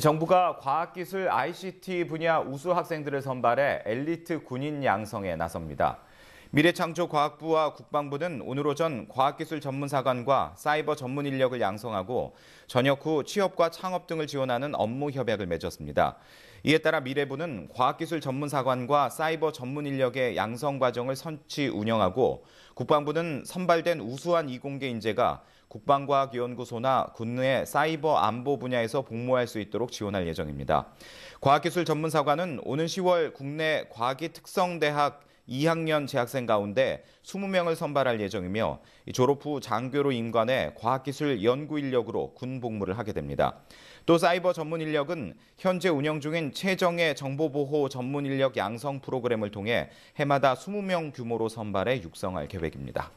정부가 과학기술 ICT 분야 우수 학생들을 선발해 엘리트 군인 양성에 나섭니다. 미래창조과학부와 국방부는 오늘 오전 과학기술 전문사관과 사이버 전문 인력을 양성하고 전역 후 취업과 창업 등을 지원하는 업무 협약을 맺었습니다. 이에 따라 미래부는 과학기술 전문사관과 사이버 전문 인력의 양성 과정을 선취 운영하고 국방부는 선발된 우수한 이공계 인재가 국방과학연구소나 군내 사이버 안보 분야에서 복무할 수 있도록 지원할 예정입니다. 과학기술 전문사관은 오는 10월 국내 과기특성대학 2학년 재학생 가운데 20명을 선발할 예정이며 졸업 후 장교로 임관해 과학기술 연구 인력으로 군 복무를 하게 됩니다. 또 사이버 전문 인력은 현재 운영 중인 최정예 정보보호 전문 인력 양성 프로그램을 통해 해마다 20명 규모로 선발해 육성할 계획입니다.